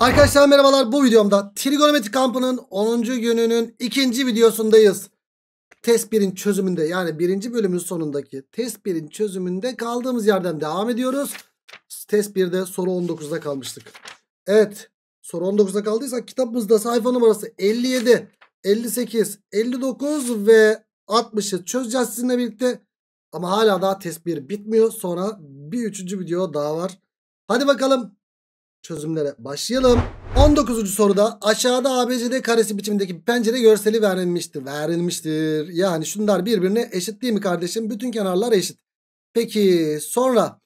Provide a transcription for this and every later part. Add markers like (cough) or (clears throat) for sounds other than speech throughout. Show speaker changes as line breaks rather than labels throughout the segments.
Arkadaşlar merhabalar bu videomda trigonometri kampının 10. gününün ikinci videosundayız. Test 1'in çözümünde yani birinci bölümün sonundaki test 1'in çözümünde kaldığımız yerden devam ediyoruz. Test 1'de soru 19'da kalmıştık. Evet soru 19'da kaldıysak kitabımızda sayfa numarası 57, 58, 59 ve 60'ı çözeceğiz sizinle birlikte. Ama hala daha test 1 bitmiyor sonra bir üçüncü video daha var. Hadi bakalım çözümlere başlayalım. 19. soruda aşağıda ABCD karesi biçimindeki bir pencere görseli verilmiştir. Verilmiştir. Yani şunlar birbirine eşit değil mi kardeşim? Bütün kenarlar eşit. Peki sonra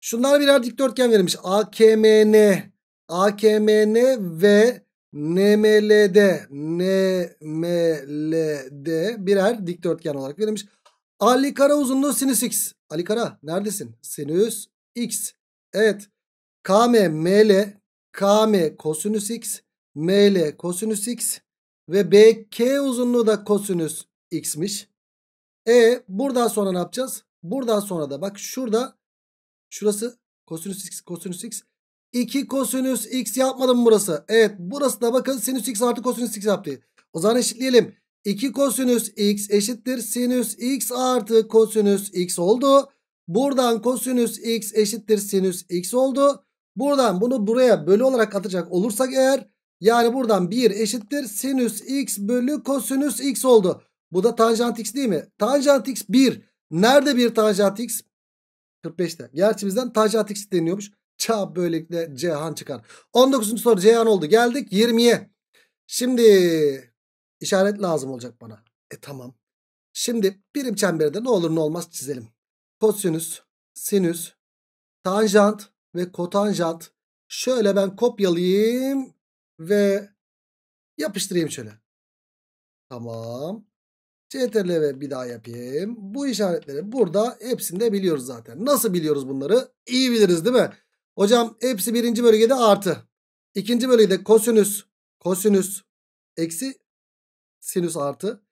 şunlar birer dikdörtgen verilmiş. AKMN, AKMN ve NMLD, NMLD birer dikdörtgen olarak verilmiş. Ali kara uzunluğu sinüs x. Ali kara neredesin? Sinüs x. Evet. KM ML KM kosinüs x ML kosinüs x ve BK uzunluğu da kosinüs x'miş. E buradan sonra ne yapacağız? Buradan sonra da bak şurada şurası kosinüs x kosinüs x 2 kosinüs x yapmadım burası. Evet burası da bakın sinüs x artı kosinüs x yaptı. O zaman eşitleyelim. 2 kosinüs x eşittir sinüs x artı kosinüs x oldu. Buradan kosinüs x eşittir sinüs x oldu. Buradan bunu buraya bölü olarak atacak olursak eğer yani buradan 1 eşittir sinüs x bölü kosinüs x oldu. Bu da tanjant x değil mi? Tanjant x 1. Nerede bir tanjant x? 45'te. Gerçi bizden tanjant x deniyormuş. Çap böylelikle Cihan çıkar. 19. soru Cihan oldu. Geldik 20'ye. Şimdi işaret lazım olacak bana. E tamam. Şimdi birim çemberde ne olur ne olmaz çizelim. Kosinüs, sinüs, tanjant, ve kotanjant şöyle ben kopyalayayım ve yapıştırayım şöyle. Tamam. CTRL ve bir daha yapayım. Bu işaretleri burada hepsinde biliyoruz zaten. Nasıl biliyoruz bunları? İyi biliriz değil mi? Hocam hepsi birinci bölgede artı. İkinci bölgede kosinüs, kosinüs, eksi, sinüs artı.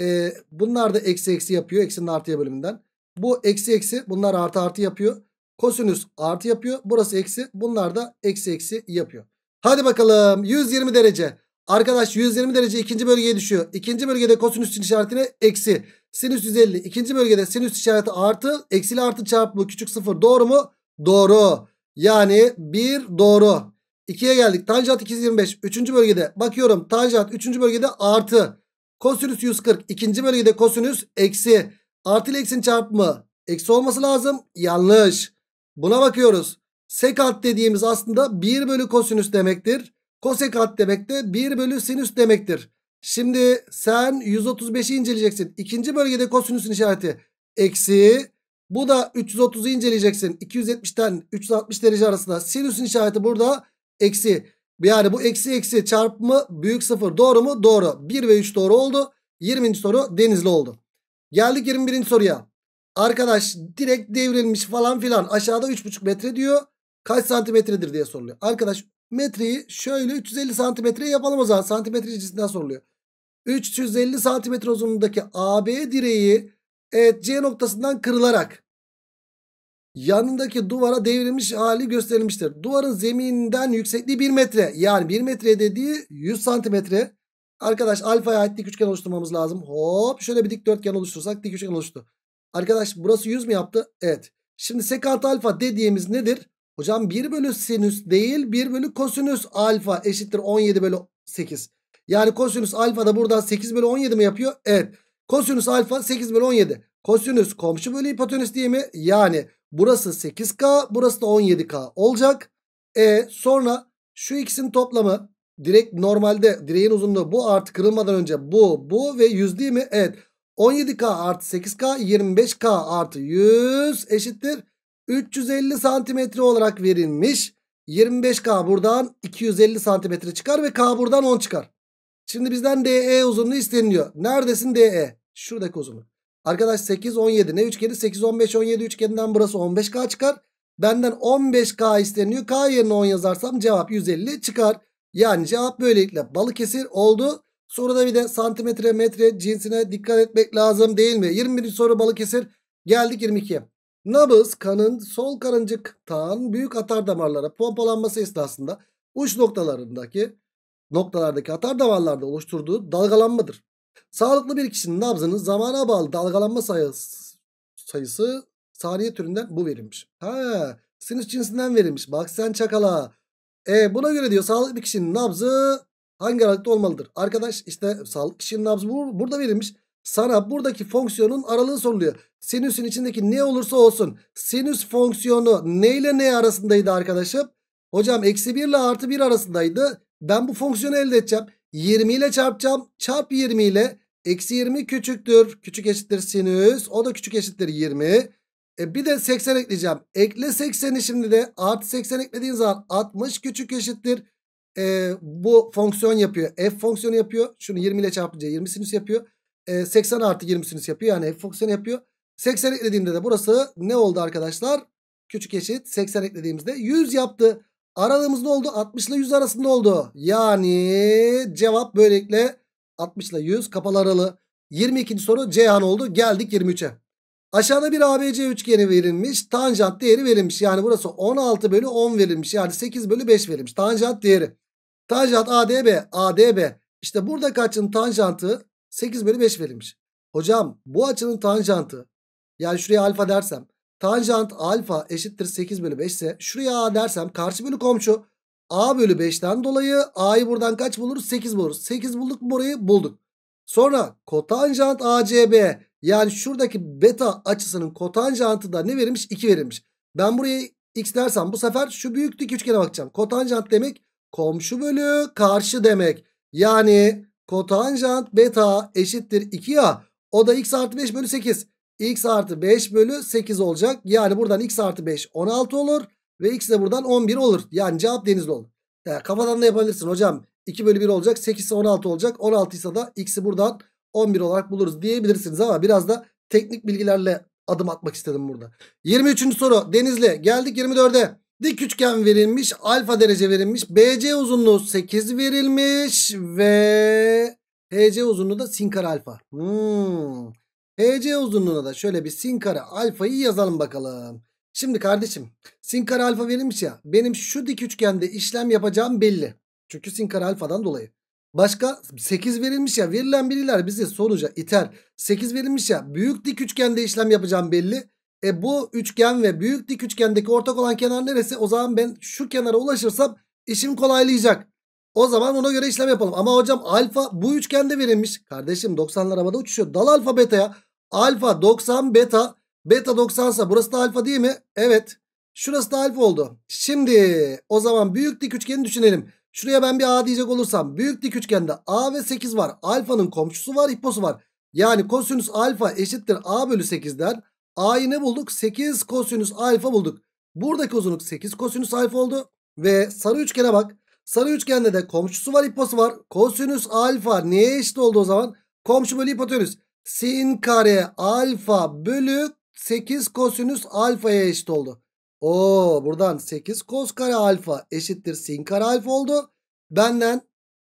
Ee, bunlar da eksi eksi yapıyor. Eksinin artıya bölümünden. Bu eksi eksi bunlar artı artı yapıyor. Kosinüs artı yapıyor. Burası eksi. Bunlar da eksi eksi yapıyor. Hadi bakalım 120 derece. Arkadaş 120 derece ikinci bölgeye düşüyor. İkinci bölgede kosinüs işaretine eksi. Sinüs 150. İkinci bölgede sinüs işareti artı. Eksili artı çarpımı küçük sıfır. Doğru mu? Doğru. Yani bir doğru. 2'ye geldik. Tanjant 225. Üçüncü bölgede bakıyorum. Tanjant üçüncü bölgede artı. Kosinüs 140. İkinci bölgede kosinüs eksi. Artı ile eksin çarpımı. Eksi olması lazım. Yanlış. Buna bakıyoruz. Sekant dediğimiz aslında 1 bölü kosinüs demektir. Kosekant demek de 1 bölü sinüs demektir. Şimdi sen 135'i inceleyeceksin. İkinci bölgede kosinüsün işareti eksi. Bu da 330'u inceleyeceksin. 270'ten 360 derece arasında sinüsün işareti burada eksi. Yani bu eksi eksi çarpımı büyük sıfır. Doğru mu? Doğru. 1 ve 3 doğru oldu. 20. soru denizli oldu. Geldik 21. soruya. Arkadaş direkt devrilmiş falan filan. Aşağıda 3,5 metre diyor. Kaç santimetredir diye soruluyor. Arkadaş metreyi şöyle 350 santimetreye yapalım o zaman. Santimetre cinsinden soruluyor. 350 santimetre uzunluğundaki AB direği evet C noktasından kırılarak yanındaki duvara devrilmiş hali gösterilmiştir. Duvarın zeminden yüksekliği 1 metre. Yani 1 metre dediği 100 santimetre. Arkadaş alfaya ait dik üçgen oluşturmamız lazım. Hop şöyle bir dikdörtgen oluşturursak dik üçgen oluştu. Arkadaş burası 100 mü yaptı? Evet. Şimdi sekant alfa dediğimiz nedir? Hocam 1 bölü sinüs değil 1 bölü kosinüs alfa eşittir 17 bölü 8. Yani kosinüs alfa da burada 8 bölü 17 mi yapıyor? Evet. Kosinüs alfa 8 bölü 17. Kosinüs komşu bölü hipotenüs değil mi? Yani burası 8K burası da 17K olacak. E sonra şu ikisinin toplamı direkt normalde direğin uzunluğu bu artı kırılmadan önce bu bu ve 100 değil mi? Evet. 17K artı 8K 25K artı 100 eşittir. 350 santimetre olarak verilmiş. 25K buradan 250 santimetre çıkar ve K buradan 10 çıkar. Şimdi bizden DE uzunluğu isteniliyor. Neredesin DE? Şuradaki uzunluk. Arkadaş 8, 17 ne üçgeni? 8, 15, 17 üçgeninden burası 15K çıkar. Benden 15K isteniyor. K yerine 10 yazarsam cevap 150 çıkar. Yani cevap böylelikle Balıkesir oldu. Sonra da bir de santimetre metre cinsine dikkat etmek lazım değil mi? 21. soru Balıkesir. Geldik 22. Nabız kanın sol karıncıktan büyük atar damarlara pompalanması esnasında uç noktalarındaki noktalardaki atar damarlarda oluşturduğu dalgalanmadır. Sağlıklı bir kişinin nabzının zamana bağlı dalgalanma sayısı, sayısı saniye türünden bu verilmiş. Ha, sinüs cinsinden verilmiş. Bak sen çakala. E, buna göre diyor sağlıklı bir kişinin nabzı hangi aralıkta olmalıdır? Arkadaş işte sağlık kişinin nabzı bu, burada verilmiş. Sana buradaki fonksiyonun aralığı soruluyor. Sinüsün içindeki ne olursa olsun. Sinüs fonksiyonu ne ile ne arasındaydı arkadaşım? Hocam eksi 1 ile artı 1 arasındaydı. Ben bu fonksiyonu elde edeceğim. 20 ile çarpacağım. Çarp 20 ile. Eksi 20 küçüktür. Küçük eşittir sinüs. O da küçük eşittir 20. E bir de 80 ekleyeceğim. Ekle 80'i şimdi de. Artı 80 eklediğin zaman 60 küçük eşittir e, bu fonksiyon yapıyor. F fonksiyonu yapıyor. Şunu 20 ile çarpınca 20 sinüs yapıyor. E, ee, 80 artı 20 sinüs yapıyor. Yani F fonksiyonu yapıyor. 80 eklediğimde de burası ne oldu arkadaşlar? Küçük eşit 80 eklediğimizde 100 yaptı. Aralığımız ne oldu? 60 ile 100 arasında oldu. Yani cevap böylelikle 60 ile 100 kapalı aralığı. 22. soru Ceyhan oldu. Geldik 23'e. Aşağıda bir ABC üçgeni verilmiş. Tanjant değeri verilmiş. Yani burası 16 bölü 10 verilmiş. Yani 8 bölü 5 verilmiş. Tanjant değeri. Tanjant ADB, ADB. İşte burada açının tanjantı 8 bölü 5 verilmiş. Hocam bu açının tanjantı yani şuraya alfa dersem tanjant alfa eşittir 8 bölü 5 ise şuraya a dersem karşı bölü komşu a bölü 5'ten dolayı a'yı buradan kaç buluruz? 8 buluruz. 8 bulduk burayı? Bulduk. Sonra kotanjant acb yani şuradaki beta açısının kotanjantı da ne verilmiş? 2 verilmiş. Ben buraya x dersem bu sefer şu büyük dik üçgene bakacağım. Kotanjant demek komşu bölü karşı demek. Yani kotanjant beta eşittir 2 ya. O da x artı 5 bölü 8. x artı 5 bölü 8 olacak. Yani buradan x artı 5 16 olur. Ve x de buradan 11 olur. Yani cevap denizli olur. Yani e, kafadan da yapabilirsin hocam. 2 bölü 1 olacak. 8 ise 16 olacak. 16 ise da x'i buradan 11 olarak buluruz diyebilirsiniz. Ama biraz da teknik bilgilerle adım atmak istedim burada. 23. soru Denizli. Geldik 24'e. Dik üçgen verilmiş. Alfa derece verilmiş. BC uzunluğu 8 verilmiş. Ve HC uzunluğu da sin kare alfa. Hmm. HC uzunluğuna da şöyle bir sin kare alfayı yazalım bakalım. Şimdi kardeşim sin kare alfa verilmiş ya. Benim şu dik üçgende işlem yapacağım belli. Çünkü sin kare alfadan dolayı. Başka 8 verilmiş ya verilen biriler bizi sonuca iter. 8 verilmiş ya büyük dik üçgende işlem yapacağım belli. E bu üçgen ve büyük dik üçgendeki ortak olan kenar neresi? O zaman ben şu kenara ulaşırsam işim kolaylayacak. O zaman ona göre işlem yapalım. Ama hocam alfa bu üçgende verilmiş. Kardeşim 90'lar havada uçuşuyor. Dal alfa beta ya. Alfa 90 beta. Beta 90 ise burası da alfa değil mi? Evet. Şurası da alfa oldu. Şimdi o zaman büyük dik üçgeni düşünelim. Şuraya ben bir A diyecek olursam. Büyük dik üçgende A ve 8 var. Alfanın komşusu var, hiposu var. Yani kosinüs alfa eşittir A bölü 8'den. A'yı ne bulduk? 8 kosinüs alfa bulduk. Buradaki uzunluk 8 kosinüs alfa oldu. Ve sarı üçgene bak. Sarı üçgende de komşusu var hiposu var. Kosinüs alfa neye eşit oldu o zaman? Komşu bölü hipotenüs. Sin kare alfa bölü 8 kosinüs alfaya eşit oldu. Oo buradan 8 kos kare alfa eşittir sin kare alfa oldu. Benden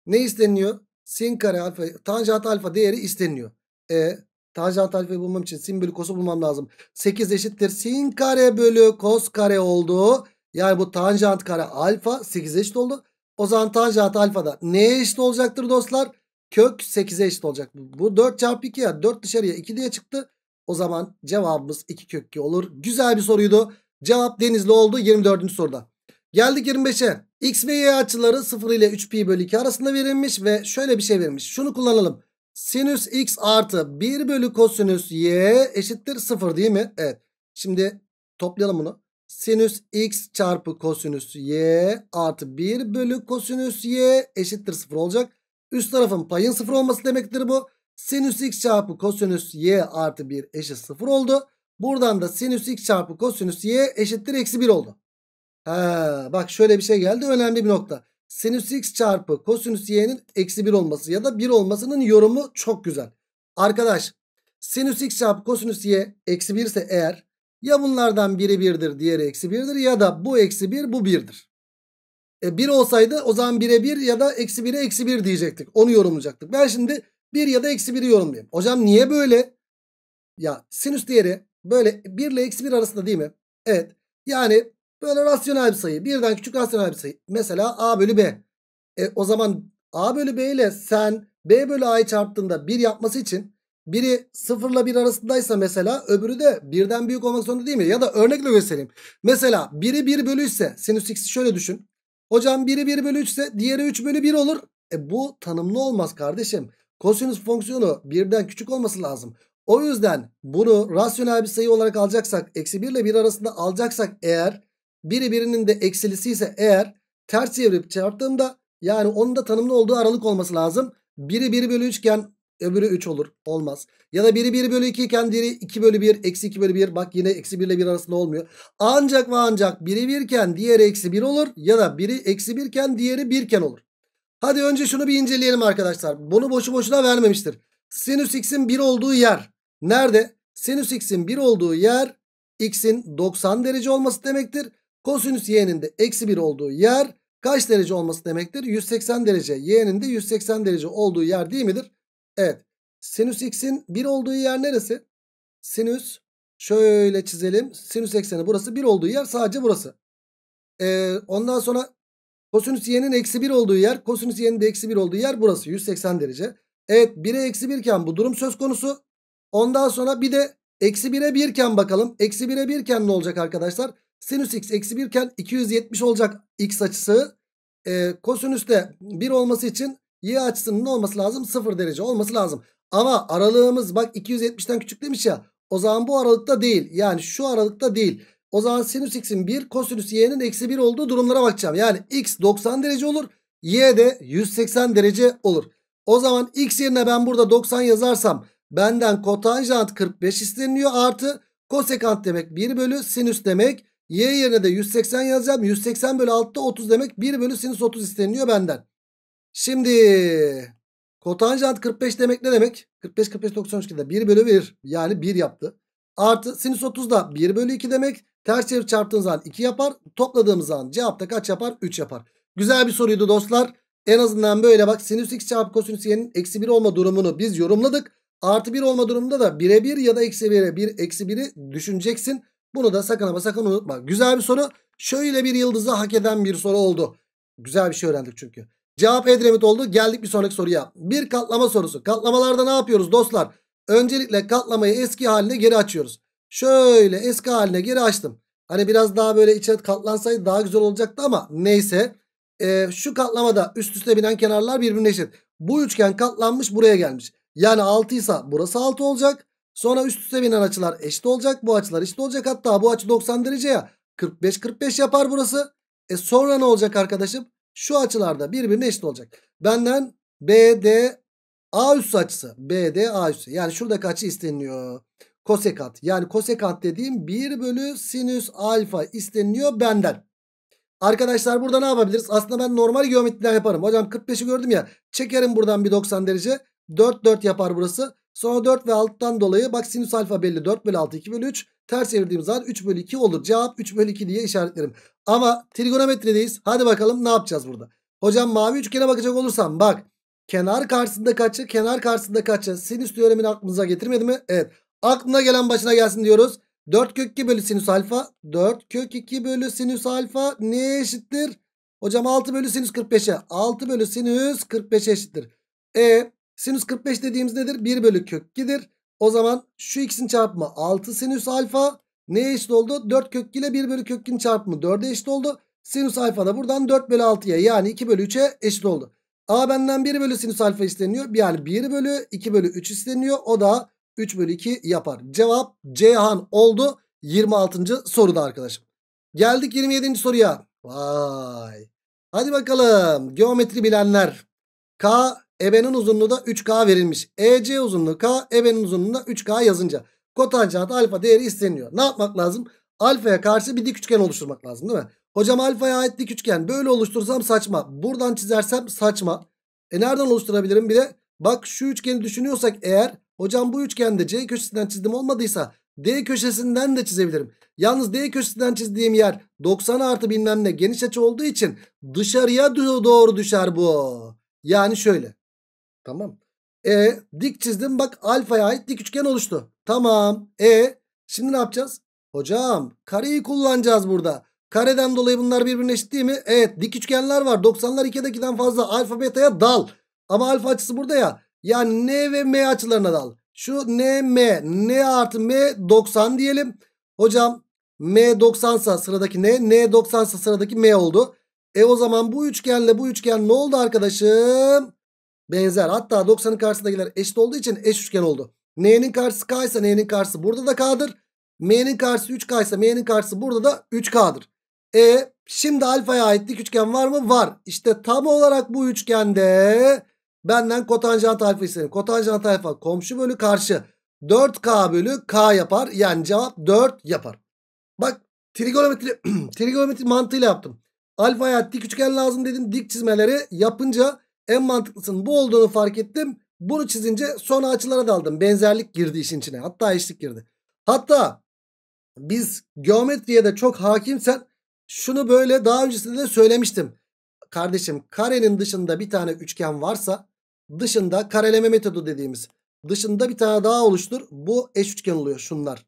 ne isteniyor? Sin kare alfa tanjant alfa değeri isteniyor. E Tanjant alfayı bulmam için sin bölü kosu bulmam lazım. 8 eşittir sin kare bölü kos kare oldu. Yani bu tanjant kare alfa 8 eşit oldu. O zaman tanjant alfa da neye eşit olacaktır dostlar? Kök 8'e eşit olacak. Bu 4 çarpı 2 ya 4 dışarıya 2 diye çıktı. O zaman cevabımız 2 kök 2 olur. Güzel bir soruydu. Cevap denizli oldu 24. soruda. Geldik 25'e. X ve Y açıları 0 ile 3pi bölü 2 arasında verilmiş ve şöyle bir şey verilmiş. Şunu kullanalım. Sinüs x artı 1 bölü kosinüs y eşittir 0 değil mi? Evet. Şimdi toplayalım bunu. Sinüs x çarpı kosinüs y artı 1 bölü kosinüs y eşittir 0 olacak. Üst tarafın payın 0 olması demektir bu. Sinüs x çarpı kosinüs y artı 1 eşit 0 oldu. Buradan da sinüs x çarpı kosinüs y eşittir eksi 1 oldu. He, bak şöyle bir şey geldi önemli bir nokta sinüs x çarpı kosinüs y'nin eksi 1 olması ya da 1 olmasının yorumu çok güzel. Arkadaş sinüs x çarpı kosinüs y eksi 1 ise eğer ya bunlardan biri 1'dir diğeri eksi 1'dir ya da bu eksi 1 bu 1'dir. E 1 olsaydı o zaman 1'e 1 ya da eksi 1'e eksi 1 diyecektik. Onu yorumlayacaktık. Ben şimdi 1 ya da eksi 1'i yorumlayayım. Hocam niye böyle? Ya sinüs değeri böyle 1 ile eksi 1 arasında değil mi? Evet. Yani Böyle rasyonel bir sayı. Birden küçük rasyonel bir sayı. Mesela A bölü B. E, o zaman A bölü B ile sen B bölü A'yı çarptığında 1 yapması için biri 0 ile 1 arasındaysa mesela öbürü de birden büyük olmak zorunda değil mi? Ya da örnekle göstereyim. Mesela biri 1 bölü 3 ise sinüs x'i şöyle düşün. Hocam biri 1 bölü 3 ise diğeri 3 bölü 1 olur. E bu tanımlı olmaz kardeşim. Kosinüs fonksiyonu birden küçük olması lazım. O yüzden bunu rasyonel bir sayı olarak alacaksak eksi 1 ile 1 arasında alacaksak eğer biri birinin de eksilisi ise eğer ters çevirip çarptığımda yani onun da tanımlı olduğu aralık olması lazım. Biri 1 bölü 3 iken öbürü 3 olur. Olmaz. Ya da biri 1 bölü 2 iken diğeri 2 bölü 1 eksi 2 bölü 1. Bak yine eksi 1 ile 1 arasında olmuyor. Ancak ve ancak biri 1 iken diğeri eksi 1 olur. Ya da biri eksi 1 iken diğeri 1 iken olur. Hadi önce şunu bir inceleyelim arkadaşlar. Bunu boşu boşuna vermemiştir. Sinüs x'in 1 olduğu yer nerede? Sinüs x'in 1 olduğu yer x'in 90 derece olması demektir. Kosinüs y'nin de eksi 1 olduğu yer kaç derece olması demektir? 180 derece. Y'nin de 180 derece olduğu yer değil midir? Evet. Sinüs x'in 1 olduğu yer neresi? Sinüs şöyle çizelim. Sinüs ekseni burası 1 olduğu yer sadece burası. Ee, ondan sonra kosinüs y'nin eksi 1 olduğu yer kosinüs y'nin de eksi 1 olduğu yer burası 180 derece. Evet 1'e eksi 1 iken bu durum söz konusu. Ondan sonra bir de eksi 1'e 1 iken bakalım. Eksi 1'e 1 iken ne olacak arkadaşlar? Sinüs x eksi 1 iken 270 olacak x açısı. E, kosinüs de 1 olması için y açısının olması lazım? 0 derece olması lazım. Ama aralığımız bak 270'ten küçük demiş ya. O zaman bu aralıkta değil. Yani şu aralıkta değil. O zaman sinüs x'in 1 kosinüs y'nin eksi 1 olduğu durumlara bakacağım. Yani x 90 derece olur. Y de 180 derece olur. O zaman x yerine ben burada 90 yazarsam benden kotanjant 45 isteniyor. Artı kosekant demek 1 bölü sinüs demek Y yerine de 180 yazacağım. 180 bölü 6'da 30 demek 1 bölü sinüs 30 isteniliyor benden. Şimdi kotanjant 45 demek ne demek? 45 45 93 de 1 bölü 1 yani 1 yaptı. Artı sinüs 30 da 1 bölü 2 demek. Ters çevir çarptığımız zaman 2 yapar. Topladığımız zaman cevapta kaç yapar? 3 yapar. Güzel bir soruydu dostlar. En azından böyle bak sinüs x çarpı kosinüs y'nin eksi 1 olma durumunu biz yorumladık. Artı 1 olma durumunda da birebir ya da eksi 1'e 1 eksi 1'i düşüneceksin. Bunu da sakın ama sakın unutma. Güzel bir soru. Şöyle bir yıldızı hak eden bir soru oldu. Güzel bir şey öğrendik çünkü. Cevap Edremit oldu. Geldik bir sonraki soruya. Bir katlama sorusu. Katlamalarda ne yapıyoruz dostlar? Öncelikle katlamayı eski haline geri açıyoruz. Şöyle eski haline geri açtım. Hani biraz daha böyle içe katlansaydı daha güzel olacaktı ama neyse. Ee, şu katlamada üst üste binen kenarlar birbirine eşit. Bu üçgen katlanmış buraya gelmiş. Yani 6 ise burası 6 olacak. Sonra üst üste binen açılar eşit olacak. Bu açılar eşit olacak. Hatta bu açı 90 derece ya. 45 45 yapar burası. E sonra ne olacak arkadaşım? Şu açılarda birbirine eşit olacak. Benden BD A üssü açısı. BD A üssü. Yani şuradaki kaçı isteniliyor. Kosekant. Yani kosekant dediğim 1 bölü sinüs alfa isteniliyor benden. Arkadaşlar burada ne yapabiliriz? Aslında ben normal geometriden yaparım. Hocam 45'i gördüm ya. Çekerim buradan bir 90 derece. 4 4 yapar burası. Sonra 4 ve 6'dan dolayı bak sinüs alfa belli 4 bölü 6 2 bölü 3. Ters çevirdiğim zaman 3 bölü 2 olur. Cevap 3 bölü 2 diye işaretlerim. Ama trigonometrideyiz. Hadi bakalım ne yapacağız burada. Hocam mavi üçgene bakacak olursam bak. Kenar karşısında kaçı kenar karşısında kaçı sinüs teoremini aklımıza getirmedi mi? Evet. Aklına gelen başına gelsin diyoruz. 4 kök 2 bölü sinüs alfa. 4 kök 2 bölü sinüs alfa neye eşittir? Hocam 6 bölü sinüs 45'e. 6 bölü sinüs 45'e eşittir. E Sinüs 45 dediğimiz nedir? 1 bölü kök 2'dir. O zaman şu ikisinin çarpımı 6 sinüs alfa. Neye eşit oldu? 4 kök 2 ile 1 bölü kök 2'nin çarpımı 4'e eşit oldu. Sinüs alfa da buradan 4 bölü 6'ya yani 2 bölü 3'e eşit oldu. A benden 1 bölü sinüs alfa isteniyor. Yani 1 bölü 2 bölü 3 isteniyor. O da 3 bölü 2 yapar. Cevap Ceyhan oldu. 26. soruda arkadaşım. Geldik 27. soruya. Vay. Hadi bakalım. Geometri bilenler. K EB'nin uzunluğu da 3K verilmiş. EC uzunluğu K, EB'nin uzunluğu da 3K yazınca kotanjant alfa değeri isteniyor. Ne yapmak lazım? Alfaya karşı bir dik üçgen oluşturmak lazım değil mi? Hocam alfaya ait dik üçgen böyle oluştursam saçma. Buradan çizersem saçma. E nereden oluşturabilirim bir de? Bak şu üçgeni düşünüyorsak eğer hocam bu üçgende C köşesinden çizdim olmadıysa D köşesinden de çizebilirim. Yalnız D köşesinden çizdiğim yer 90 artı bilmem ne geniş açı olduğu için dışarıya doğru düşer bu. Yani şöyle. Tamam. E dik çizdim bak alfaya ait dik üçgen oluştu. Tamam. E şimdi ne yapacağız? Hocam kareyi kullanacağız burada. Kareden dolayı bunlar birbirine eşit değil mi? Evet dik üçgenler var. 90'lar 2'de 2'den fazla alfa beta'ya dal. Ama alfa açısı burada ya. Yani N ve M açılarına dal. Şu N, M. N artı M 90 diyelim. Hocam M 90 sıradaki N. N 90 sıradaki M oldu. E o zaman bu üçgenle bu üçgen ne oldu arkadaşım? benzer. Hatta 90'ın karşısındakiler eşit olduğu için eş üçgen oldu. N'nin karşısı K ise N'nin karşısı burada da K'dır. M'nin karşısı 3K ise M'nin karşısı burada da 3K'dır. E şimdi alfaya ait dik üçgen var mı? Var. İşte tam olarak bu üçgende benden kotanjant alfa istedim. Kotanjant alfa komşu bölü karşı 4K bölü K yapar. Yani cevap 4 yapar. Bak trigonometri, (clears throat) trigonometri mantığıyla yaptım. Alfaya ait dik üçgen lazım dedim. Dik çizmeleri yapınca en mantıklısının bu olduğunu fark ettim. Bunu çizince son açılara daldım. Benzerlik girdi işin içine. Hatta eşlik girdi. Hatta biz geometriye de çok hakimsen şunu böyle daha öncesinde de söylemiştim. Kardeşim karenin dışında bir tane üçgen varsa dışında kareleme metodu dediğimiz dışında bir tane daha oluştur. Bu eş üçgen oluyor şunlar.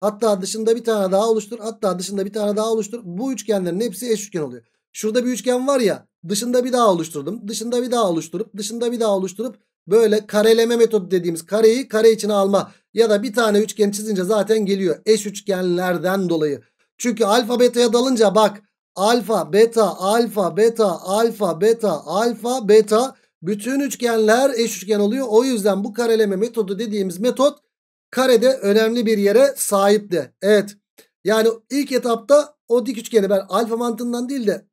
Hatta dışında bir tane daha oluştur. Hatta dışında bir tane daha oluştur. Bu üçgenlerin hepsi eş üçgen oluyor. Şurada bir üçgen var ya dışında bir daha oluşturdum. Dışında bir daha oluşturup dışında bir daha oluşturup böyle kareleme metodu dediğimiz kareyi kare içine alma ya da bir tane üçgen çizince zaten geliyor eş üçgenlerden dolayı. Çünkü alfa beta'ya dalınca bak alfa beta alfa beta alfa beta alfa beta bütün üçgenler eş üçgen oluyor. O yüzden bu kareleme metodu dediğimiz metot karede önemli bir yere sahipti. Evet yani ilk etapta o dik üçgeni ben alfa mantığından değil de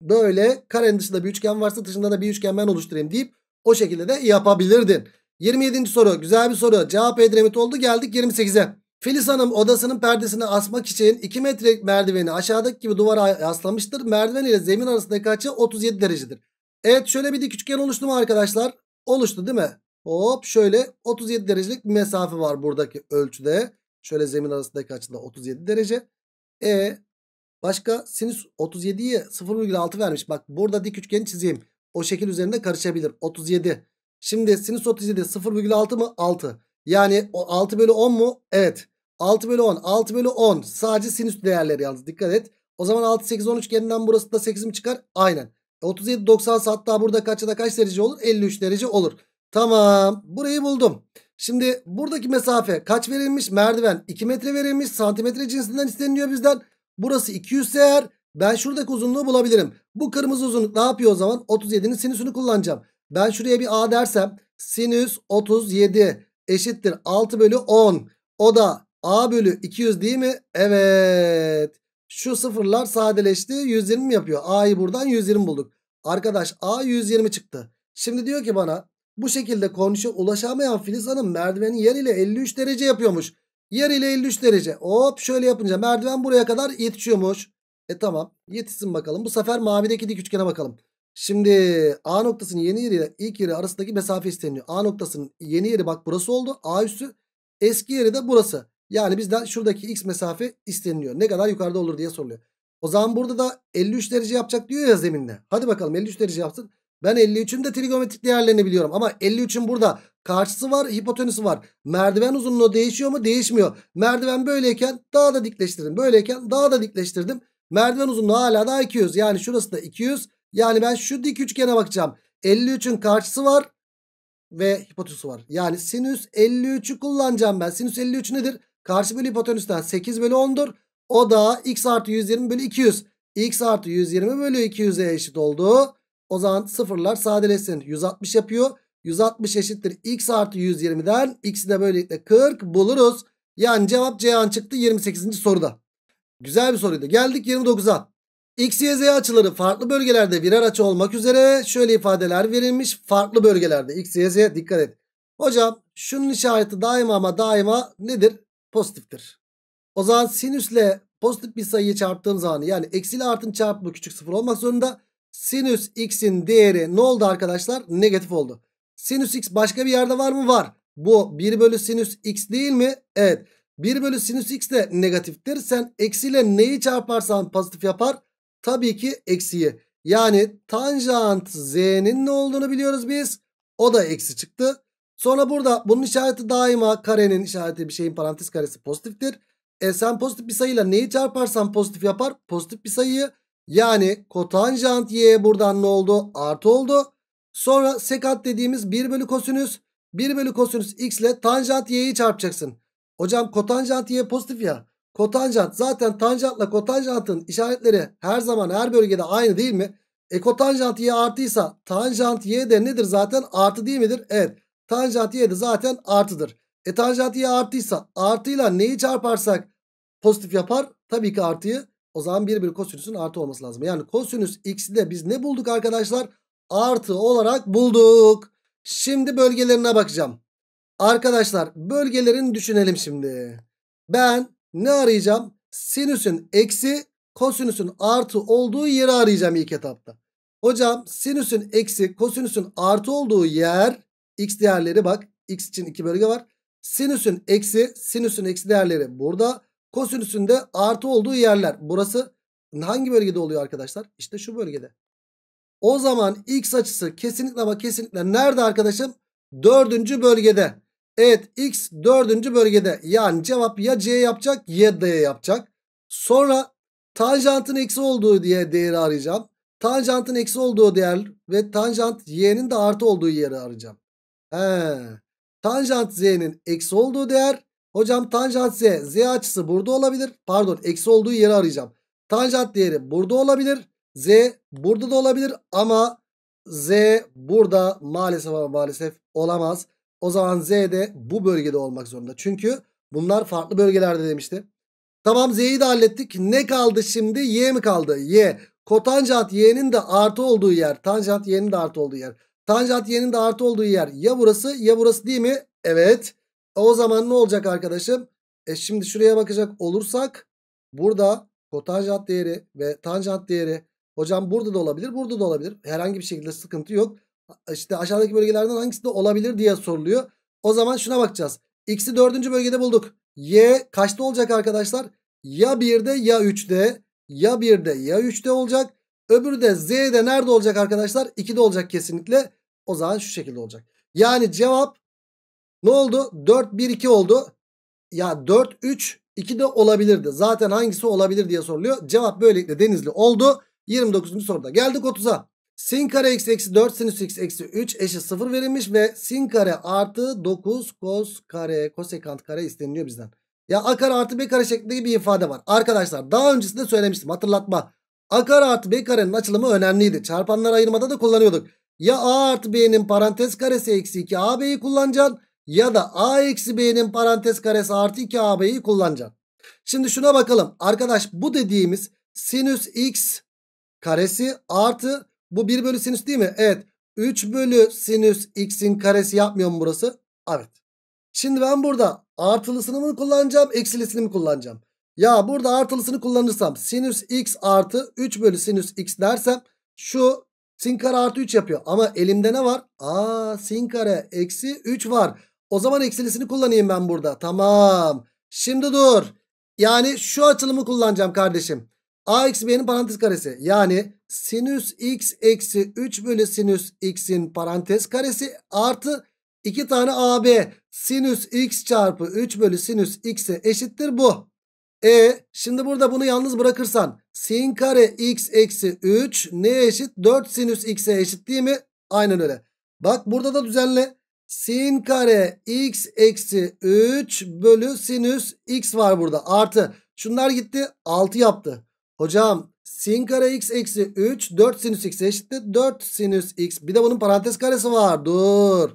böyle karenin dışında bir üçgen varsa dışında da bir üçgen ben oluşturayım deyip o şekilde de yapabilirdin. 27. soru güzel bir soru. Cevap Edremit oldu geldik 28'e. Filiz Hanım odasının perdesini asmak için 2 metrelik merdiveni aşağıdaki gibi duvara yaslamıştır. Merdiven ile zemin arasındaki açı 37 derecedir. Evet şöyle bir dik üçgen oluştu mu arkadaşlar? Oluştu değil mi? Hop şöyle 37 derecelik bir mesafe var buradaki ölçüde. Şöyle zemin arasındaki açıda 37 derece. E Başka sinüs 37'yi 0,6 vermiş. Bak burada dik üçgeni çizeyim. O şekil üzerinde karışabilir. 37. Şimdi sinüs 37 0,6 mı? 6. Yani 6 bölü 10 mu? Evet. 6 bölü 10. 6 bölü 10. Sadece sinüs değerleri yalnız. Dikkat et. O zaman 6, 8, 13 üçgeninden burası da 8 mi çıkar? Aynen. 37, 90 hatta burada kaçta da kaç derece olur? 53 derece olur. Tamam. Burayı buldum. Şimdi buradaki mesafe kaç verilmiş? Merdiven 2 metre verilmiş. Santimetre cinsinden isteniliyor bizden. Burası 200 ise eğer ben şuradaki uzunluğu bulabilirim. Bu kırmızı uzunluk ne yapıyor o zaman? 37'nin sinüsünü kullanacağım. Ben şuraya bir A dersem sinüs 37 eşittir 6 bölü 10. O da A bölü 200 değil mi? Evet. Şu sıfırlar sadeleşti. 120 mi yapıyor? A'yı buradan 120 bulduk. Arkadaş A 120 çıktı. Şimdi diyor ki bana bu şekilde konuşa ulaşamayan Filiz Hanım merdivenin yeriyle 53 derece yapıyormuş. Yer ile 53 derece. Hop şöyle yapınca merdiven buraya kadar yetişiyormuş. E tamam yetişsin bakalım. Bu sefer mavideki dik üçgene bakalım. Şimdi A noktasının yeni yeri ile ilk yeri arasındaki mesafe isteniyor. A noktasının yeni yeri bak burası oldu. A üstü eski yeri de burası. Yani bizden şuradaki x mesafe isteniliyor. Ne kadar yukarıda olur diye soruluyor. O zaman burada da 53 derece yapacak diyor ya zeminde. Hadi bakalım 53 derece yapsın. Ben 53'ün de trigonometrik değerlerini biliyorum. Ama 53'ün burada karşısı var hipotenüsü var. Merdiven uzunluğu değişiyor mu? Değişmiyor. Merdiven böyleyken daha da dikleştirdim. Böyleyken daha da dikleştirdim. Merdiven uzunluğu hala daha 200. Yani şurası da 200. Yani ben şu dik üçgene bakacağım. 53'ün karşısı var ve hipotenüsü var. Yani sinüs 53'ü kullanacağım ben. Sinüs 53 nedir? Karşı bölü hipotenüsten 8 bölü 10'dur. O da x artı 120 bölü 200. x artı 120 bölü 200'e eşit oldu. O zaman sıfırlar sadeleşsin. 160 yapıyor. 160 eşittir x artı 120'den x'i de böylelikle 40 buluruz. Yani cevap C'an çıktı 28. soruda. Güzel bir soruydu. Geldik 29'a. X, Y, Z açıları farklı bölgelerde birer açı olmak üzere şöyle ifadeler verilmiş. Farklı bölgelerde X, Y, Z dikkat et. Hocam şunun işareti daima ama daima nedir? Pozitiftir. O zaman sinüsle pozitif bir sayıyı çarptığım zaman yani eksiyle artın çarpımı küçük sıfır olmak zorunda. Sinüs x'in değeri ne oldu arkadaşlar? Negatif oldu. Sinüs x başka bir yerde var mı? Var. Bu 1 bölü sinüs x değil mi? Evet. 1 bölü sinüs x de negatiftir. Sen eksiyle neyi çarparsan pozitif yapar? Tabii ki eksiyi. Yani tanjant z'nin ne olduğunu biliyoruz biz. O da eksi çıktı. Sonra burada bunun işareti daima karenin işareti bir şeyin parantez karesi pozitiftir. E sen pozitif bir sayıyla neyi çarparsan pozitif yapar? Pozitif bir sayıyı. Yani kotanjant y buradan ne oldu? Artı oldu. Sonra sekat dediğimiz 1 bölü kosinüs. 1 bölü kosinüs x ile tanjant y'yi çarpacaksın. Hocam kotanjant y pozitif ya. Kotanjant zaten tanjantla kotanjantın işaretleri her zaman her bölgede aynı değil mi? E kotanjant y artıysa tanjant y de nedir zaten artı değil midir? Evet tanjant y de zaten artıdır. E tanjant y artıysa artıyla neyi çarparsak pozitif yapar? Tabii ki artıyı. O zaman bir bir kosinüsün artı olması lazım. Yani kosinüs x'i de biz ne bulduk arkadaşlar? Artı olarak bulduk. Şimdi bölgelerine bakacağım. Arkadaşlar bölgelerini düşünelim şimdi. Ben ne arayacağım? Sinüsün eksi kosinüsün artı olduğu yeri arayacağım ilk etapta. Hocam sinüsün eksi kosinüsün artı olduğu yer x değerleri bak. x için iki bölge var. Sinüsün eksi sinüsün eksi değerleri burada. Kosinüsünde artı olduğu yerler. Burası hangi bölgede oluyor arkadaşlar? İşte şu bölgede. O zaman x açısı kesinlikle ama kesinlikle nerede arkadaşım? Dördüncü bölgede. Evet x dördüncü bölgede. Yani cevap ya c yapacak ya d yapacak. Sonra tanjantın eksi olduğu diye değeri arayacağım. Tanjantın eksi olduğu değer ve tanjant y'nin de artı olduğu yeri arayacağım. He. Tanjant z'nin eksi olduğu değer Hocam tanjant z. Z açısı burada olabilir. Pardon eksi olduğu yeri arayacağım. Tanjant değeri burada olabilir. Z burada da olabilir ama Z burada maalesef ama maalesef olamaz. O zaman Z de bu bölgede olmak zorunda. Çünkü bunlar farklı bölgelerde demişti. Tamam Z'yi de hallettik. Ne kaldı şimdi? Y mi kaldı? Y. Kotanjant Y'nin de artı olduğu yer. Tanjant Y'nin de artı olduğu yer. Tanjant Y'nin de artı olduğu yer. Ya burası ya burası değil mi? Evet. E, o zaman ne olacak arkadaşım? E şimdi şuraya bakacak olursak burada kotanjant değeri ve tanjant değeri hocam burada da olabilir burada da olabilir. Herhangi bir şekilde sıkıntı yok. E, işte aşağıdaki bölgelerden hangisi de olabilir diye soruluyor. O zaman şuna bakacağız. X'i dördüncü bölgede bulduk. Y kaçta olacak arkadaşlar? Ya 1'de ya 3'de ya 1'de ya 3'de olacak. Öbürü de Z'de nerede olacak arkadaşlar? 2'de olacak kesinlikle. O zaman şu şekilde olacak. Yani cevap ne oldu? 4 1 2 oldu. Ya 4 3 2 de olabilirdi. Zaten hangisi olabilir diye soruluyor. Cevap böylelikle Denizli oldu. 29. soruda geldik 30'a. Sin kare x eksi 4 sinüs x eksi 3 eşit 0 verilmiş ve sin kare artı 9 kos kare kosekant kare isteniliyor bizden. Ya a kare artı b kare şeklindeki bir ifade var. Arkadaşlar daha öncesinde söylemiştim hatırlatma. A kare artı b karenin açılımı önemliydi. Çarpanlar ayırmada da kullanıyorduk. Ya a artı b'nin parantez karesi eksi 2 a b'yi kullanacaksın ya da a eksi b'nin parantez karesi artı 2 ab'yi kullanacağım. Şimdi şuna bakalım. Arkadaş bu dediğimiz sinüs x karesi artı bu 1 bölü sinüs değil mi? Evet. 3 bölü sinüs x'in karesi yapmıyor mu burası? Evet. Şimdi ben burada artılısını mı kullanacağım eksilisini mi kullanacağım? Ya burada artılısını kullanırsam sinüs x artı 3 bölü sinüs x dersem şu sin kare artı 3 yapıyor. Ama elimde ne var? Aa sin kare eksi 3 var. O zaman eksilisini kullanayım ben burada. Tamam. Şimdi dur. Yani şu açılımı kullanacağım kardeşim. A eksi B'nin parantez karesi. Yani sinüs x eksi 3 bölü sinüs x'in parantez karesi artı 2 tane AB sinüs x çarpı 3 bölü sinüs x'e eşittir bu. E şimdi burada bunu yalnız bırakırsan sin kare x eksi 3 ne eşit? 4 sinüs x'e eşit değil mi? Aynen öyle. Bak burada da düzenle sin kare x eksi 3 bölü sinüs x var burada. Artı şunlar gitti 6 yaptı. Hocam sin kare x eksi 3 4 sinüs x eşittir 4 sinüs x. Bir de bunun parantez karesi var dur.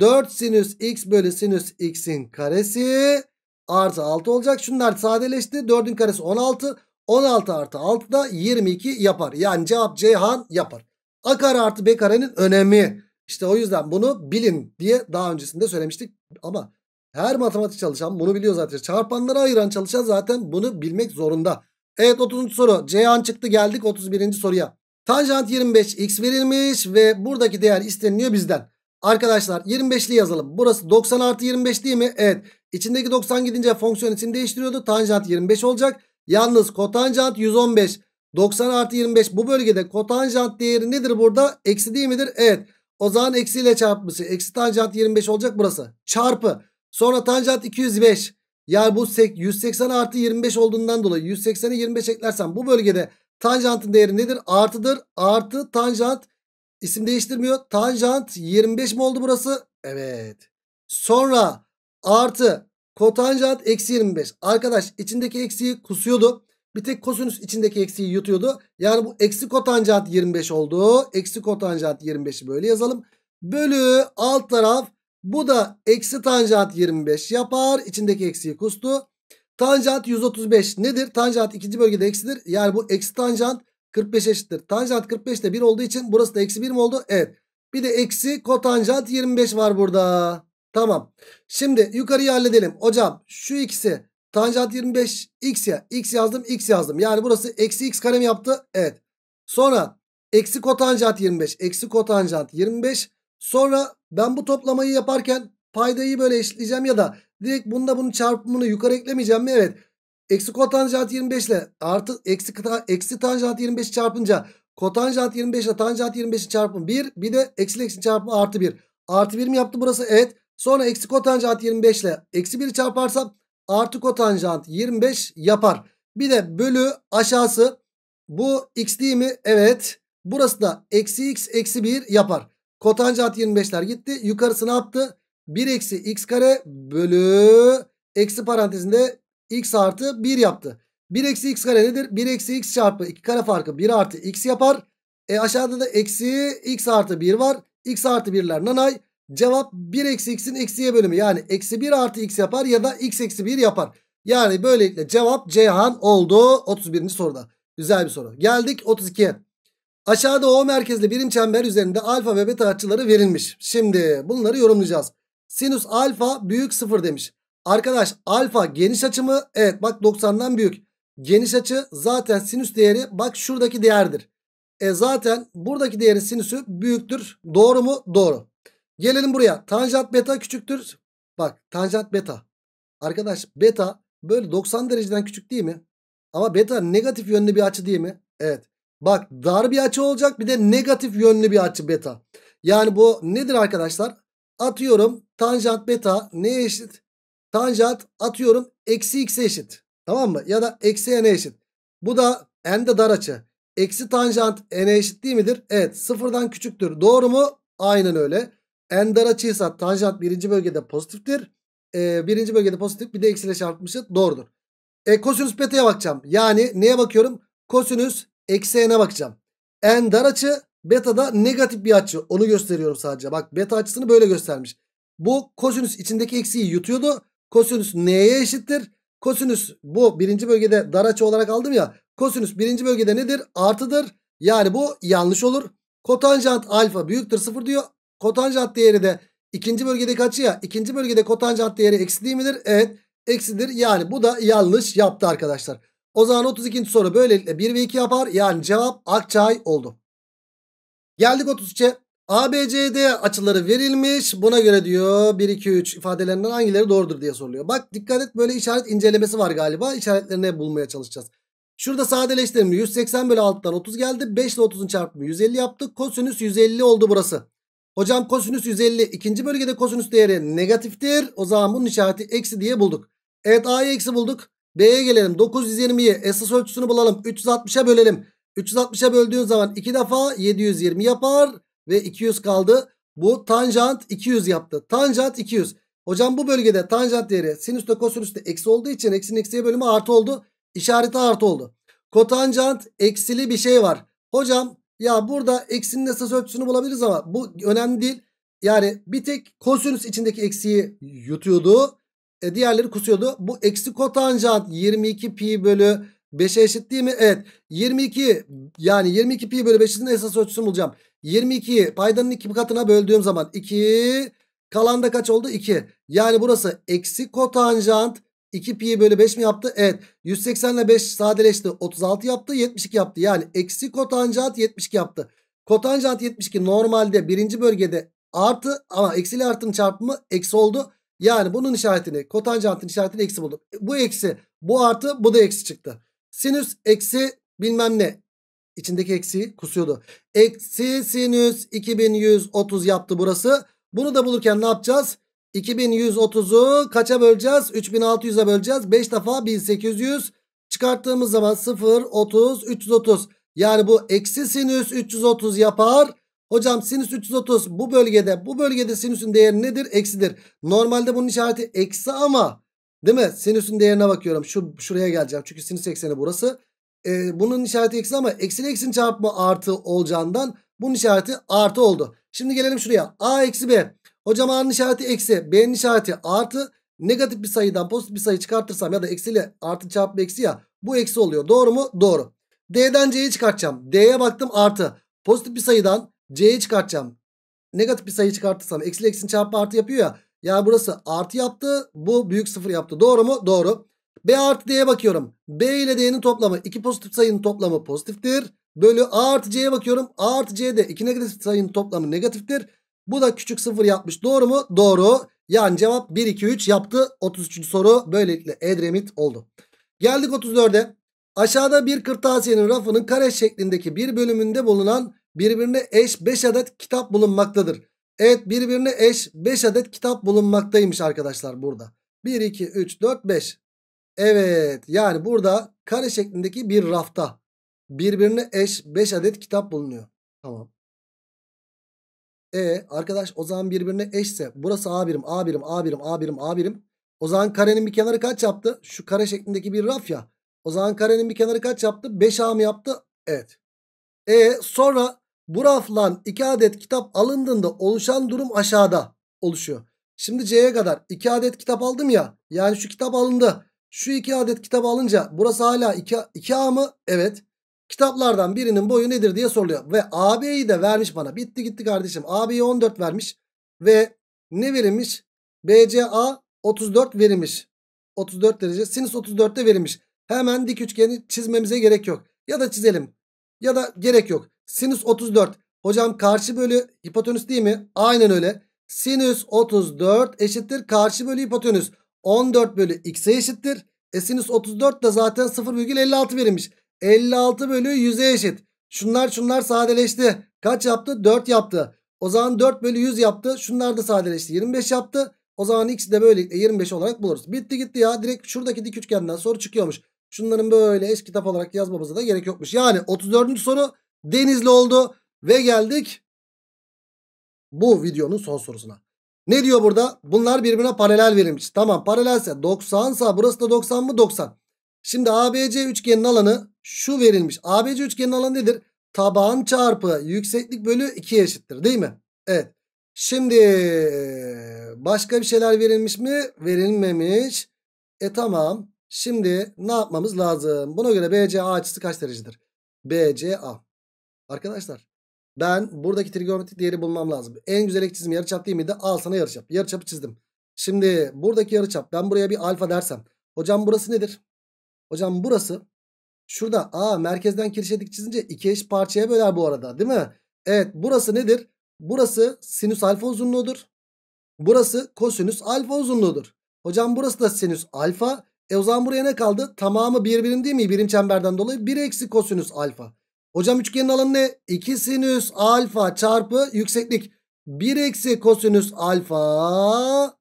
4 sinüs x bölü sinüs x'in karesi artı 6 olacak. Şunlar sadeleşti 4'ün karesi 16. 16 artı 6 da 22 yapar. Yani cevap Ceyhan yapar. A kare artı B karenin önemi. İşte o yüzden bunu bilin diye daha öncesinde söylemiştik. Ama her matematik çalışan bunu biliyor zaten. Çarpanlara ayıran çalışan zaten bunu bilmek zorunda. Evet 30. soru. Ceyhan çıktı geldik 31. soruya. Tanjant 25 x verilmiş ve buradaki değer isteniliyor bizden. Arkadaşlar 25'li yazalım. Burası 90 artı 25 değil mi? Evet. İçindeki 90 gidince fonksiyon için değiştiriyordu. Tanjant 25 olacak. Yalnız kotanjant 115. 90 artı 25 bu bölgede kotanjant değeri nedir burada? Eksi değil midir? Evet. O zaman eksiyle çarpmışı. Eksi tanjant 25 olacak burası. Çarpı. Sonra tanjant 205. Yani bu 180 artı 25 olduğundan dolayı 180'e 25 eklersen bu bölgede tanjantın değeri nedir? Artıdır. Artı tanjant isim değiştirmiyor. Tanjant 25 mi oldu burası? Evet. Sonra artı kotanjant eksi 25. Arkadaş içindeki eksiyi kusuyordu. Bir tek kosinüs içindeki eksiği yutuyordu. Yani bu eksi kotanjant 25 oldu. Eksi kotanjant 25'i böyle yazalım. Bölü alt taraf bu da eksi tanjant 25 yapar. İçindeki eksiği kustu. Tanjant 135 nedir? Tanjant ikinci bölgede eksidir. Yani bu eksi tanjant 45 eşittir. Tanjant 45 de 1 olduğu için burası da eksi 1 mi oldu? Evet. Bir de eksi kotanjant 25 var burada. Tamam. Şimdi yukarıyı halledelim. Hocam şu ikisi Tanjant 25 x ya. X yazdım x yazdım. Yani burası eksi x kare mi yaptı? Evet. Sonra eksi kotanjant 25. Eksi kotanjant 25. Sonra ben bu toplamayı yaparken paydayı böyle eşitleyeceğim ya da direkt bunda bunun çarpımını yukarı eklemeyeceğim mi? Evet. Eksi kotanjant 25 ile artı eksi, eksi tanjant 25 çarpınca kotanjant 25 ile tanjant 25'i çarpımı 1. Bir de eksi eksi çarpımı artı 1. Artı 1 mi yaptı burası? Evet. Sonra eksi kotanjant 25 ile eksi 1 çarparsam artık kotanjant 25 yapar. Bir de bölü aşağısı bu x değil mi? Evet. Burası da eksi x eksi 1 yapar. Kotanjant 25'ler gitti. Yukarısı ne yaptı? 1 eksi x kare bölü eksi parantezinde x artı 1 yaptı. 1 eksi x kare nedir? 1 eksi x çarpı 2 kare farkı 1 artı x yapar. E aşağıda da eksi x artı 1 var. x artı 1'ler nanay. Cevap 1 eksi x'in eksiye bölümü. Yani eksi 1 artı x yapar ya da x eksi 1 yapar. Yani böylelikle cevap Ceyhan oldu 31. soruda. Güzel bir soru. Geldik 32'ye. Aşağıda O merkezli birim çember üzerinde alfa ve beta açıları verilmiş. Şimdi bunları yorumlayacağız. Sinüs alfa büyük 0 demiş. Arkadaş alfa geniş açı mı? Evet bak 90'dan büyük. Geniş açı zaten sinüs değeri bak şuradaki değerdir. E zaten buradaki değerin sinüsü büyüktür. Doğru mu? Doğru. Gelelim buraya. Tanjant beta küçüktür. Bak tanjant beta. Arkadaş beta böyle 90 dereceden küçük değil mi? Ama beta negatif yönlü bir açı değil mi? Evet. Bak dar bir açı olacak bir de negatif yönlü bir açı beta. Yani bu nedir arkadaşlar? Atıyorum tanjant beta neye eşit? Tanjant atıyorum eksi x'e eşit. Tamam mı? Ya da eksi n'e eşit. Bu da n de dar açı. Eksi tanjant n'e eşit değil midir? Evet sıfırdan küçüktür. Doğru mu? Aynen öyle. En dar açıysa tanjant birinci bölgede pozitiftir. Ee, birinci bölgede pozitif bir de eksiyle çarpmışı doğrudur. E, kosinüs beta'ya bakacağım. Yani neye bakıyorum? Kosinüs eksenine bakacağım. En dar açı beta'da negatif bir açı. Onu gösteriyorum sadece. Bak beta açısını böyle göstermiş. Bu kosinüs içindeki eksiyi yutuyordu. Kosinüs neye eşittir? Kosinüs bu birinci bölgede dar açı olarak aldım ya. Kosinüs birinci bölgede nedir? Artıdır. Yani bu yanlış olur. Kotanjant alfa büyüktür sıfır diyor. Kotanjant değeri de ikinci bölgedeki açıya ikinci bölgede kotanjant değeri eksi değil midir? Evet eksidir. Yani bu da yanlış yaptı arkadaşlar. O zaman 32. soru böylelikle 1 ve 2 yapar. Yani cevap Akçay oldu. Geldik 33'e. ABCD açıları verilmiş. Buna göre diyor 1 2 3 ifadelerinden hangileri doğrudur diye soruluyor. Bak dikkat et böyle işaret incelemesi var galiba. İşaretlerini bulmaya çalışacağız. Şurada sadeleştirme 180 bölü 6'dan 30 geldi. 5 ile 30'un çarpımı 150 yaptı. Kosinüs 150 oldu burası. Hocam kosinüs 150 ikinci bölgede kosinüs değeri negatiftir. O zaman bunun işareti eksi diye bulduk. Evet A'yı eksi bulduk. B'ye gelelim. 920'yi esas ölçüsünü bulalım. 360'a bölelim. 360'a böldüğün zaman 2 defa 720 yapar ve 200 kaldı. Bu tanjant 200 yaptı. Tanjant 200. Hocam bu bölgede tanjant değeri sinüste kosinüste eksi olduğu için eksin eksiye bölümü artı oldu. İşareti artı oldu. Kotanjant eksili bir şey var. Hocam ya burada eksinin esas ölçüsünü bulabiliriz ama bu önemli değil. Yani bir tek kosinüs içindeki eksiği yutuyordu. E diğerleri kusuyordu. Bu eksi kotanjant 22 pi bölü 5'e eşit değil mi? Evet. 22 yani 22 pi bölü 5'in esas ölçüsünü bulacağım. 22'yi paydanın 2 katına böldüğüm zaman 2 kalan da kaç oldu? 2. Yani burası eksi kotanjant 2 pi'yi bölü 5 mi yaptı? Evet. 180 ile 5 sadeleşti. 36 yaptı. 72 yaptı. Yani eksi kotanjant 72 yaptı. Kotanjant 72 normalde birinci bölgede artı ama eksili artın çarpımı eksi oldu. Yani bunun işaretini kotanjantın işaretini eksi bulduk. Bu eksi bu artı bu da eksi çıktı. Sinüs eksi bilmem ne içindeki eksiği kusuyordu. Eksi sinüs 2130 yaptı burası. Bunu da bulurken ne yapacağız? 2130'u kaça böleceğiz? 3600'e böleceğiz. 5 defa 1800 çıkarttığımız zaman 0, 30, 330. Yani bu eksi sinüs 330 yapar. Hocam sinüs 330 bu bölgede bu bölgede sinüsün değeri nedir? Eksidir. Normalde bunun işareti eksi ama değil mi? Sinüsün değerine bakıyorum. Şu Şuraya geleceğim çünkü sinüs ekseni burası. Ee, bunun işareti eksi ama eksi eksin çarpma artı olacağından bunun işareti artı oldu. Şimdi gelelim şuraya. A eksi B. Hocam A'nın işareti eksi. B'nin işareti artı. Negatif bir sayıdan pozitif bir sayı çıkartırsam ya da eksiyle artı çarpı eksi ya. Bu eksi oluyor. Doğru mu? Doğru. D'den C'yi çıkartacağım. D'ye baktım artı. Pozitif bir sayıdan C'yi çıkartacağım. Negatif bir sayı çıkartırsam eksi eksin çarpı artı yapıyor ya. Yani burası artı yaptı. Bu büyük sıfır yaptı. Doğru mu? Doğru. B artı D'ye bakıyorum. B ile D'nin toplamı iki pozitif sayının toplamı pozitiftir. Bölü A artı C'ye bakıyorum. A artı C'de iki negatif sayının toplamı negatiftir. Bu da küçük sıfır yapmış. Doğru mu? Doğru. Yani cevap 1, 2, 3 yaptı. 33. soru böylelikle Edremit oldu. Geldik 34'e. Aşağıda bir kırtasiyenin rafının kare şeklindeki bir bölümünde bulunan birbirine eş 5 adet kitap bulunmaktadır. Evet birbirine eş 5 adet kitap bulunmaktaymış arkadaşlar burada. 1, 2, 3, 4, 5. Evet yani burada kare şeklindeki bir rafta birbirine eş 5 adet kitap bulunuyor. Tamam. E arkadaş o zaman birbirine eşse burası A birim A birim A birim A birim A birim. O zaman karenin bir kenarı kaç yaptı? Şu kare şeklindeki bir raf ya. O zaman karenin bir kenarı kaç yaptı? 5A mı yaptı? Evet. E sonra bu raflan 2 adet kitap alındığında oluşan durum aşağıda oluşuyor. Şimdi C'ye kadar 2 adet kitap aldım ya. Yani şu kitap alındı. Şu 2 adet kitap alınca burası hala 2, 2A mı? Evet. Kitaplardan birinin boyu nedir diye soruluyor. Ve AB'yi de vermiş bana. Bitti gitti kardeşim. AB'yi 14 vermiş. Ve ne verilmiş? BCA 34 verilmiş. 34 derece. Sinüs 34'te verilmiş. Hemen dik üçgeni çizmemize gerek yok. Ya da çizelim. Ya da gerek yok. Sinüs 34. Hocam karşı bölü hipotenüs değil mi? Aynen öyle. Sinüs 34 eşittir. Karşı bölü hipotenüs 14 bölü x'e eşittir. E sinüs 34 de zaten 0,56 verilmiş. 56 bölü 100'e eşit. Şunlar şunlar sadeleşti. Kaç yaptı? 4 yaptı. O zaman 4 bölü 100 yaptı. Şunlar da sadeleşti. 25 yaptı. O zaman x de böylelikle 25 olarak buluruz. Bitti gitti ya. Direkt şuradaki dik üçgenden soru çıkıyormuş. Şunların böyle eş kitap olarak yazmamıza da gerek yokmuş. Yani 34. soru Denizli oldu. Ve geldik bu videonun son sorusuna. Ne diyor burada? Bunlar birbirine paralel verilmiş. Tamam paralelse 90 sa burası da 90 mı? 90. Şimdi ABC üçgenin alanı şu verilmiş. ABC üçgenin alanı nedir? Taban çarpı yükseklik bölü 2'ye eşittir değil mi? Evet. Şimdi başka bir şeyler verilmiş mi? Verilmemiş. E tamam. Şimdi ne yapmamız lazım? Buna göre BCA açısı kaç derecedir? BCA. Arkadaşlar ben buradaki trigonometrik değeri bulmam lazım. En güzel ek çizim yarıçap değil miydi? Al sana yarıçap. Yarıçapı çizdim. Şimdi buradaki yarıçap ben buraya bir alfa dersem. Hocam burası nedir? Hocam burası Şurada a merkezden kirişe çizince iki eş parçaya böler bu arada değil mi? Evet burası nedir? Burası sinüs alfa uzunluğudur. Burası kosinüs alfa uzunluğudur. Hocam burası da sinüs alfa. E o zaman buraya ne kaldı? Tamamı birbirin değil mi? Birim çemberden dolayı 1 eksi kosinüs alfa. Hocam üçgenin alanı ne? 2 sinüs alfa çarpı yükseklik. 1 eksi kosinüs alfa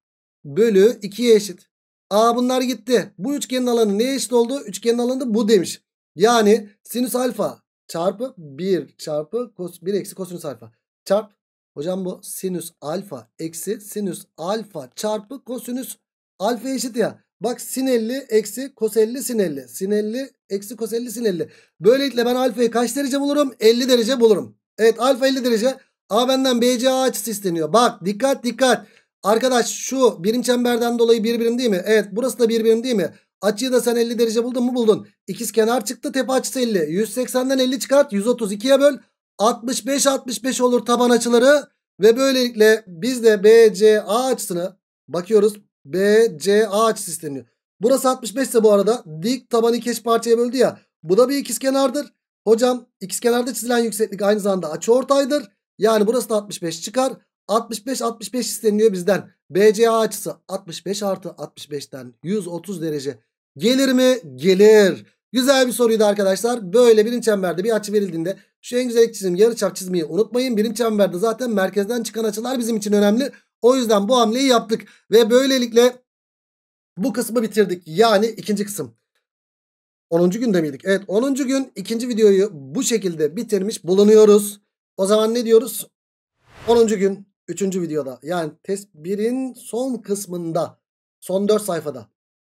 bölü 2'ye eşit. Aa bunlar gitti. Bu üçgenin alanı neye eşit oldu? Üçgenin alanı bu demiş. Yani sinüs alfa çarpı 1 çarpı kos, 1 eksi kosinüs alfa çarp. Hocam bu sinüs alfa eksi sinüs alfa çarpı kosinüs alfa eşit ya. Bak sin 50 eksi kos 50 sin 50. Sin 50 eksi kos 50 sin 50. Böylelikle ben alfayı kaç derece bulurum? 50 derece bulurum. Evet alfa 50 derece. A benden a açısı isteniyor. Bak dikkat dikkat. Arkadaş şu birim çemberden dolayı bir birim değil mi? Evet burası da bir birim değil mi? Açıyı da sen 50 derece buldun mu buldun. İkiz kenar çıktı tepe açısı 50. 180'den 50 çıkart 132'ye böl. 65 65 olur taban açıları. Ve böylelikle biz de BCA açısını bakıyoruz. BCA açısı isteniyor. Burası 65 ise bu arada dik tabanı iki parçaya böldü ya. Bu da bir ikiz kenardır. Hocam ikiz kenarda çizilen yükseklik aynı zamanda açı ortaydır. Yani burası da 65 çıkar. 65 65 isteniyor bizden. BCA açısı 65 artı 65'ten 130 derece. Gelir mi? Gelir. Güzel bir soruydu arkadaşlar. Böyle birim çemberde bir açı verildiğinde şu en güzel çizim yarı çap çizmeyi unutmayın. Birim çemberde zaten merkezden çıkan açılar bizim için önemli. O yüzden bu hamleyi yaptık ve böylelikle bu kısmı bitirdik. Yani ikinci kısım. 10. günde miydik? Evet 10. gün ikinci videoyu bu şekilde bitirmiş bulunuyoruz. O zaman ne diyoruz? 10. gün 3. videoda yani test 1'in son kısmında son 4 sayfada